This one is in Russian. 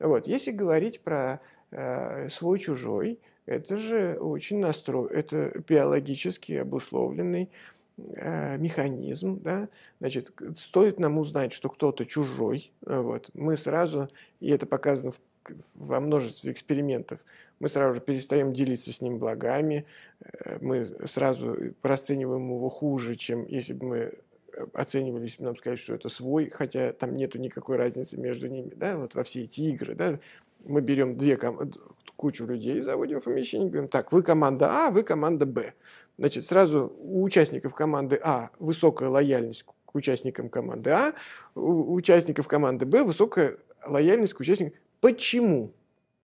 Вот. Если говорить про э, свой-чужой, это же очень настро... это биологически обусловленный э, механизм, да, значит, стоит нам узнать, что кто-то чужой, э, вот, мы сразу, и это показано в, во множестве экспериментов, мы сразу же перестаем делиться с ним благами, э, мы сразу расцениваем его хуже, чем если бы мы оценивались, нам сказать, что это свой, хотя там нету никакой разницы между ними, да, вот во все эти игры, да, мы берем две ком- кучу людей, заводим в помещение, говорим, так, вы команда А, вы команда Б. Значит, сразу у участников команды А высокая лояльность к участникам команды А, у участников команды Б высокая лояльность к участникам. Почему?